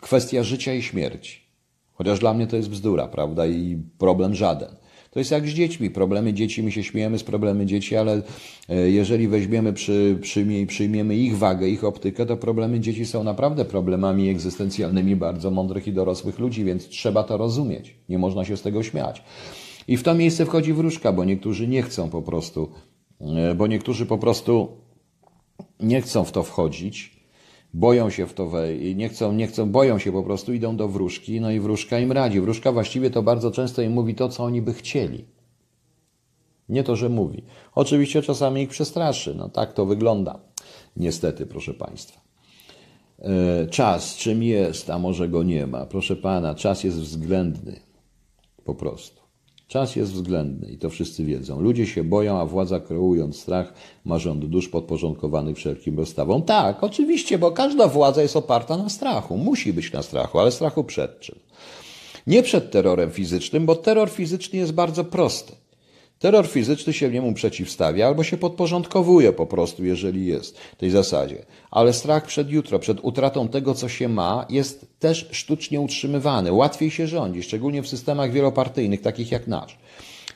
kwestia życia i śmierci. Chociaż dla mnie to jest bzdura, prawda? I problem żaden. To jest jak z dziećmi. Problemy dzieci, my się śmiejemy z problemy dzieci, ale e, jeżeli weźmiemy, przy, przyjmie, przyjmiemy ich wagę, ich optykę, to problemy dzieci są naprawdę problemami egzystencjalnymi bardzo mądrych i dorosłych ludzi, więc trzeba to rozumieć. Nie można się z tego śmiać. I w to miejsce wchodzi wróżka, bo niektórzy nie chcą po prostu, e, bo niektórzy po prostu nie chcą w to wchodzić boją się w to wejść, nie chcą, nie chcą, boją się po prostu, idą do wróżki, no i wróżka im radzi. Wróżka właściwie to bardzo często im mówi to, co oni by chcieli. Nie to, że mówi. Oczywiście czasami ich przestraszy. No tak to wygląda. Niestety, proszę Państwa. E, czas czym jest, a może go nie ma. Proszę Pana, czas jest względny. Po prostu. Czas jest względny i to wszyscy wiedzą. Ludzie się boją, a władza kreując strach ma rząd dusz podporządkowany wszelkim rozstawom. Tak, oczywiście, bo każda władza jest oparta na strachu. Musi być na strachu, ale strachu przed czym? Nie przed terrorem fizycznym, bo terror fizyczny jest bardzo prosty. Terror fizyczny się niemu przeciwstawia albo się podporządkowuje po prostu, jeżeli jest w tej zasadzie. Ale strach przed jutro, przed utratą tego, co się ma, jest też sztucznie utrzymywany. Łatwiej się rządzi, szczególnie w systemach wielopartyjnych, takich jak nasz.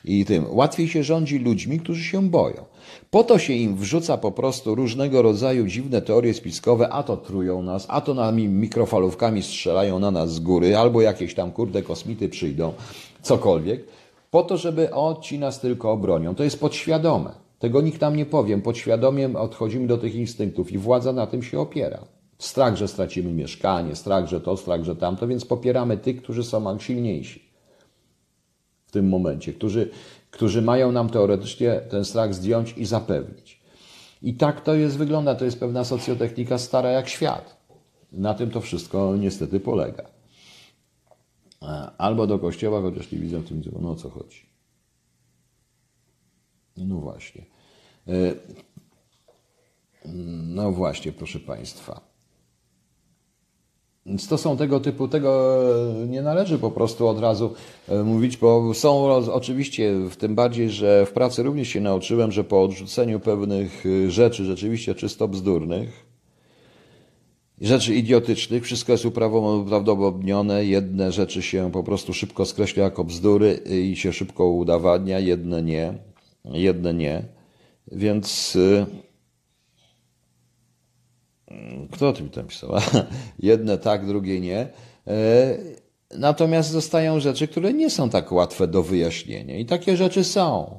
I tym łatwiej się rządzi ludźmi, którzy się boją. Po to się im wrzuca po prostu różnego rodzaju dziwne teorie spiskowe, a to trują nas, a to nami mikrofalówkami strzelają na nas z góry, albo jakieś tam kurde kosmity przyjdą, cokolwiek po to, żeby o ci nas tylko obronią. To jest podświadome. Tego nikt nam nie powiem. Podświadomie odchodzimy do tych instynktów i władza na tym się opiera. Strach, że stracimy mieszkanie, strach, że to, strach, że tamto, więc popieramy tych, którzy są silniejsi w tym momencie, którzy, którzy mają nam teoretycznie ten strach zdjąć i zapewnić. I tak to jest wygląda, to jest pewna socjotechnika stara jak świat. Na tym to wszystko niestety polega. E, albo do kościoła, chociaż nie widzę w tym dzwonu, o co chodzi. No właśnie. E, no właśnie, proszę Państwa. Więc to są tego typu, tego e, nie należy po prostu od razu mówić, bo są oczywiście, w tym bardziej, że w pracy również się nauczyłem, że po odrzuceniu pewnych rzeczy, rzeczywiście czysto bzdurnych, rzeczy idiotycznych, wszystko jest uprawdopodobnione, jedne rzeczy się po prostu szybko skreśla jako bzdury i się szybko udowadnia, jedne nie, jedne nie. Więc y, kto o tym tam pisał? jedne tak, drugie nie. E, natomiast zostają rzeczy, które nie są tak łatwe do wyjaśnienia i takie rzeczy są.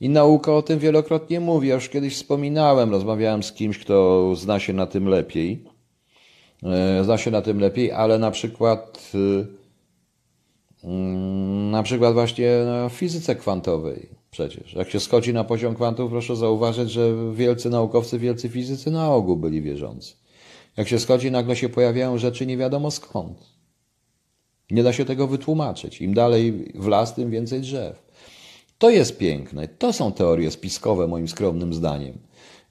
I nauka o tym wielokrotnie mówi. Ja już kiedyś wspominałem, rozmawiałem z kimś, kto zna się na tym lepiej. E, zna się na tym lepiej, ale na przykład e, mm, na przykład właśnie w fizyce kwantowej przecież. Jak się schodzi na poziom kwantów, proszę zauważyć, że wielcy naukowcy, wielcy fizycy na ogół byli wierzący. Jak się schodzi, nagle się pojawiają rzeczy nie wiadomo skąd. Nie da się tego wytłumaczyć. Im dalej w las, tym więcej drzew. To jest piękne. To są teorie spiskowe, moim skromnym zdaniem,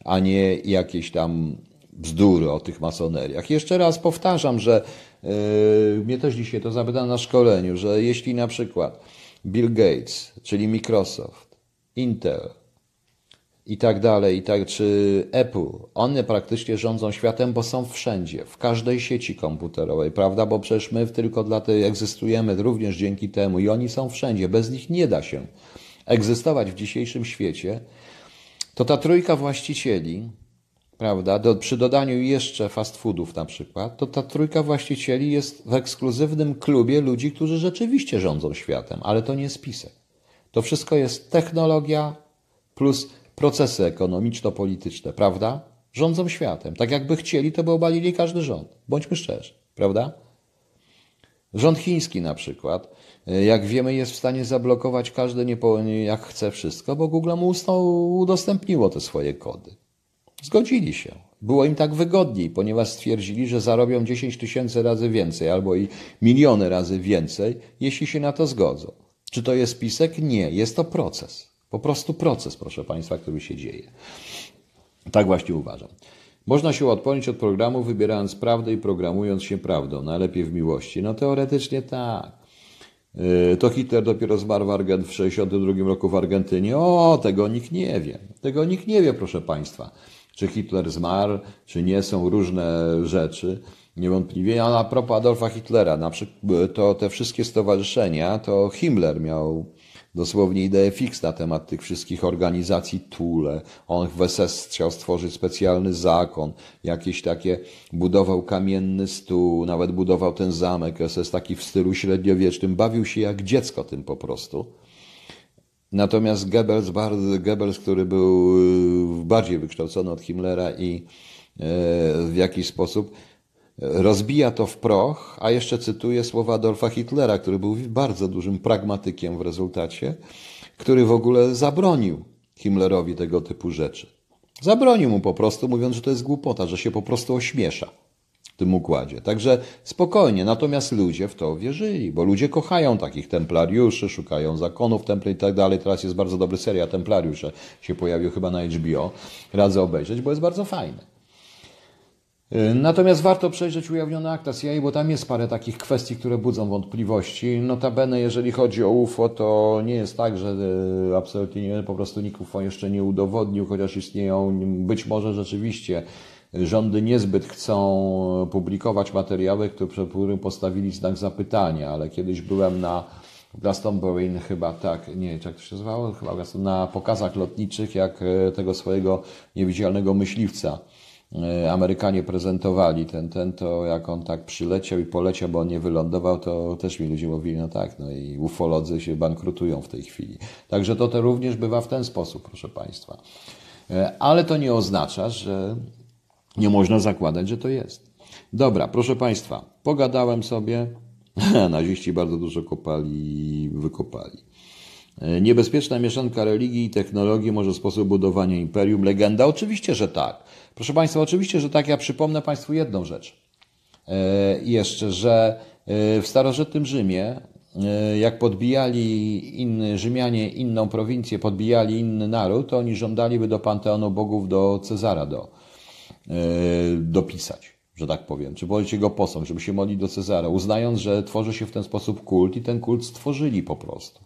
a nie jakieś tam bzdury o tych masoneriach. Jeszcze raz powtarzam, że yy, mnie też dzisiaj to zapytano na szkoleniu, że jeśli na przykład Bill Gates, czyli Microsoft, Intel i tak dalej, i tak, czy Apple, one praktycznie rządzą światem, bo są wszędzie, w każdej sieci komputerowej, prawda? Bo przecież my tylko dla tej egzystujemy również dzięki temu i oni są wszędzie, bez nich nie da się egzystować w dzisiejszym świecie, to ta trójka właścicieli, prawda, do, przy dodaniu jeszcze fast foodów na przykład, to ta trójka właścicieli jest w ekskluzywnym klubie ludzi, którzy rzeczywiście rządzą światem, ale to nie spisek. To wszystko jest technologia plus procesy ekonomiczno-polityczne, prawda? Rządzą światem. Tak jakby chcieli, to by obalili każdy rząd. Bądźmy szczerzy, prawda? Rząd chiński na przykład, e, jak wiemy, jest w stanie zablokować każde niepełnienie jak chce wszystko, bo Google mu udostępniło te swoje kody. Zgodzili się. Było im tak wygodniej, ponieważ stwierdzili, że zarobią 10 tysięcy razy więcej albo i miliony razy więcej, jeśli się na to zgodzą. Czy to jest pisek? Nie, jest to proces. Po prostu proces, proszę Państwa, który się dzieje. Tak właśnie uważam. Można się odponić od programu, wybierając prawdę i programując się prawdą, najlepiej w miłości. No teoretycznie tak. Y, to Hitler dopiero zmarł w, Argent- w 1962 roku w Argentynie. O, tego nikt nie wie. Tego nikt nie wie, proszę Państwa. Czy Hitler zmarł, czy nie, są różne rzeczy. Niewątpliwie. A na propos Adolfa Hitlera, na przykład y, to te wszystkie stowarzyszenia, to Himmler miał dosłownie ideę fix na temat tych wszystkich organizacji Tule. On WSS chciał stworzyć specjalny zakon, jakieś takie, budował kamienny stół, nawet budował ten zamek SS taki w stylu średniowiecznym. Bawił się jak dziecko tym po prostu. Natomiast Goebbels, Goebbels który był y, bardziej wykształcony od Himmlera i e, w jakiś sposób Rozbija to w proch, a jeszcze cytuję słowa Adolfa Hitlera, który był bardzo dużym pragmatykiem w rezultacie, który w ogóle zabronił Himmlerowi tego typu rzeczy. Zabronił mu po prostu, mówiąc, że to jest głupota, że się po prostu ośmiesza w tym układzie. Także spokojnie, natomiast ludzie w to wierzyli, bo ludzie kochają takich templariuszy, szukają zakonów templi i tak dalej. Teraz jest bardzo dobry serial Templariusze, się pojawił chyba na HBO. Radzę obejrzeć, bo jest bardzo fajny. Y, natomiast warto przejrzeć ujawnione akta CIA, bo tam jest parę takich kwestii, które budzą wątpliwości. Notabene, jeżeli chodzi o UFO, to nie jest tak, że y, absolutnie nie, po prostu nikt UFO jeszcze nie udowodnił, chociaż istnieją być może rzeczywiście rządy niezbyt chcą publikować materiały, które postawili znak zapytania, ale kiedyś byłem na Glastonbury chyba tak, nie wiem, jak to się nazywało, chyba na pokazach lotniczych, jak y, tego swojego niewidzialnego myśliwca E, Amerykanie prezentowali ten, ten, to jak on tak przyleciał i poleciał, bo on nie wylądował, to też mi ludzie mówili, no tak, no i ufolodzy się bankrutują w tej chwili. Także to, to również bywa w ten sposób, proszę Państwa. E, ale to nie oznacza, że nie można zakładać, że to jest. Dobra, proszę Państwa, pogadałem sobie. Naziści bardzo dużo kopali, wykopali. E, niebezpieczna mieszanka religii i technologii, może sposób budowania imperium, legenda? Oczywiście, że tak. Proszę Państwa, oczywiście, że tak. Ja przypomnę Państwu jedną rzecz. E, jeszcze, że e, w starożytnym Rzymie, jak podbijali Rzymianie inną prowincję, podbijali inny naród, to oni żądali, by do Panteonu Bogów, do Cezara do, dopisać że tak powiem, czy wolicie jego posąg, żeby się modlić do Cezara, uznając, że tworzy się w ten sposób kult i ten kult stworzyli po prostu.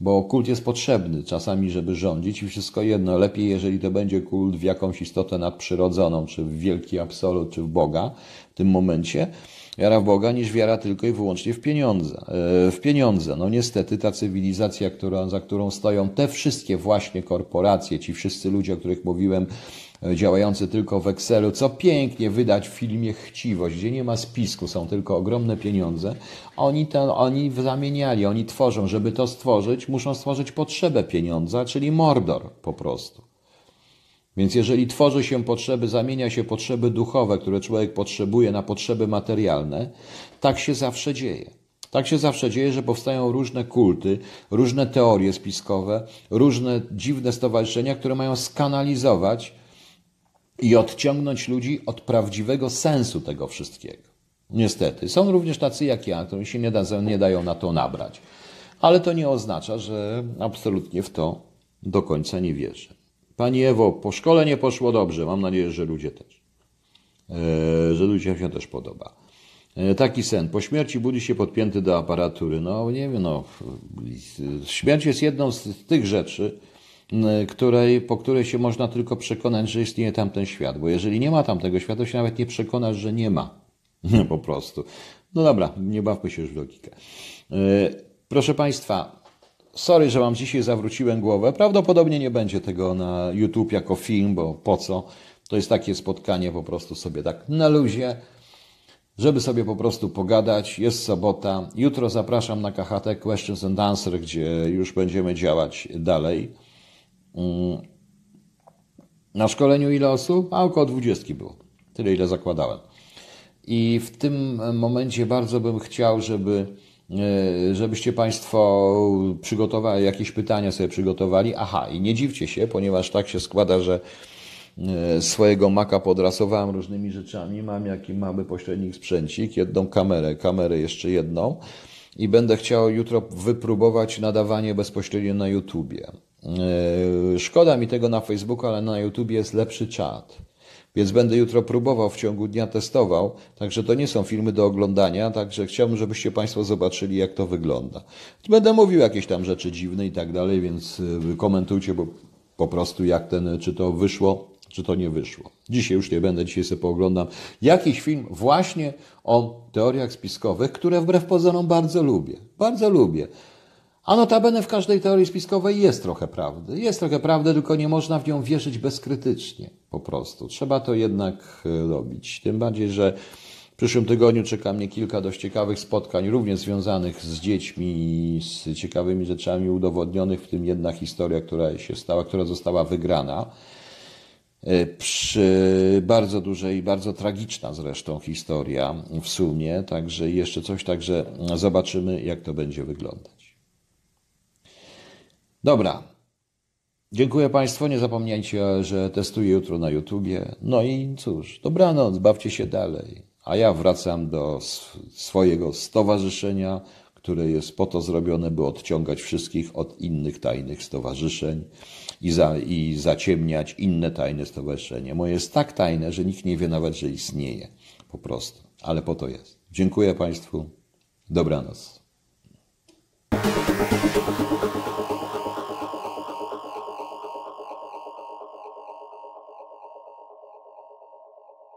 Bo kult jest potrzebny czasami, żeby rządzić i wszystko jedno. Lepiej, jeżeli to będzie kult w jakąś istotę nadprzyrodzoną, czy w wielki absolut, czy w Boga w tym momencie. Wiara w Boga niż wiara tylko i wyłącznie w pieniądze. E, w pieniądze. No niestety ta cywilizacja, która, za którą stoją te wszystkie właśnie korporacje, ci wszyscy ludzie, o których mówiłem, E, działający tylko w Excelu, co pięknie wydać w filmie Chciwość, gdzie nie ma spisku, są tylko ogromne pieniądze. Oni, ten, oni zamieniali, oni tworzą. Żeby to stworzyć, muszą stworzyć potrzebę pieniądza, czyli mordor po prostu. Więc jeżeli tworzy się potrzeby, zamienia się potrzeby duchowe, które człowiek potrzebuje, na potrzeby materialne, tak się zawsze dzieje. Tak się zawsze dzieje, że powstają różne kulty, różne teorie spiskowe, różne dziwne stowarzyszenia, które mają skanalizować i odciągnąć ludzi od prawdziwego sensu tego wszystkiego. Niestety. Są również tacy jak ja, którzy się nie, da, nie dają na to nabrać. Ale to nie oznacza, że absolutnie w to do końca nie wierzę. Pani Ewo, po szkole nie poszło dobrze. Mam nadzieję, że ludzie też. E, że ludziom się też podoba. E, taki sen. Po śmierci budzi się podpięty do aparatury. No nie wiem, no. Śmierć jest jedną z tych rzeczy, Y, której, po której się można tylko przekonać, że istnieje tamten świat. Bo jeżeli nie ma tamtego świata, to się nawet nie przekonasz, że nie ma. po prostu. No dobra, nie bawmy się już w logikę. Y, proszę Państwa, sorry, że Wam dzisiaj zawróciłem głowę. Prawdopodobnie nie będzie tego na YouTube jako film, bo po co? To jest takie spotkanie po prostu sobie tak na luzie, żeby sobie po prostu pogadać. Jest sobota. Jutro zapraszam na KHT Questions and Answer, gdzie już będziemy działać dalej. Na szkoleniu ile osób? A około 20 było. Tyle, ile zakładałem. I w tym momencie bardzo bym chciał, żeby, e, żebyście Państwo przygotowali, jakieś pytania sobie przygotowali. Aha, i nie dziwcie się, ponieważ tak się składa, że e, swojego maka podrasowałem różnymi rzeczami. Mam jaki mały pośrednik sprzęcik, jedną kamerę, kamerę jeszcze jedną i będę chciał jutro wypróbować nadawanie bezpośrednio na YouTubie. E, szkoda mi tego na Facebooku, ale na YouTube jest lepszy czat. Więc będę jutro próbował, w ciągu dnia testował. Także to nie są filmy do oglądania, także chciałbym, żebyście Państwo zobaczyli, jak to wygląda. Będę mówił jakieś tam rzeczy dziwne i tak dalej, więc e, komentujcie, bo po prostu jak ten, czy to wyszło, czy to nie wyszło. Dzisiaj już nie będę, dzisiaj sobie pooglądam jakiś film właśnie o teoriach spiskowych, które wbrew pozorom bardzo lubię. Bardzo lubię. A notabene w każdej teorii spiskowej jest trochę prawdy. Jest trochę prawdy, tylko nie można w nią wierzyć bezkrytycznie po prostu. Trzeba to jednak e, robić. Tym bardziej, że w przyszłym tygodniu czeka mnie kilka dość ciekawych spotkań, również związanych z dziećmi i z ciekawymi rzeczami udowodnionych, w tym jedna historia, która się stała, która została wygrana e, przy bardzo dużej bardzo tragiczna zresztą historia w sumie, także jeszcze coś, także zobaczymy jak to będzie wyglądać. Dobra. Dziękuję Państwu. Nie zapomnijcie, że testuję jutro na YouTubie. No i cóż, dobranoc, bawcie się dalej. A ja wracam do swojego stowarzyszenia, które jest po to zrobione, by odciągać wszystkich od innych tajnych stowarzyszeń i, za, i zaciemniać inne tajne stowarzyszenie. Moje jest tak tajne, że nikt nie wie nawet, że istnieje. Po prostu. Ale po to jest. Dziękuję Państwu. Dobranoc.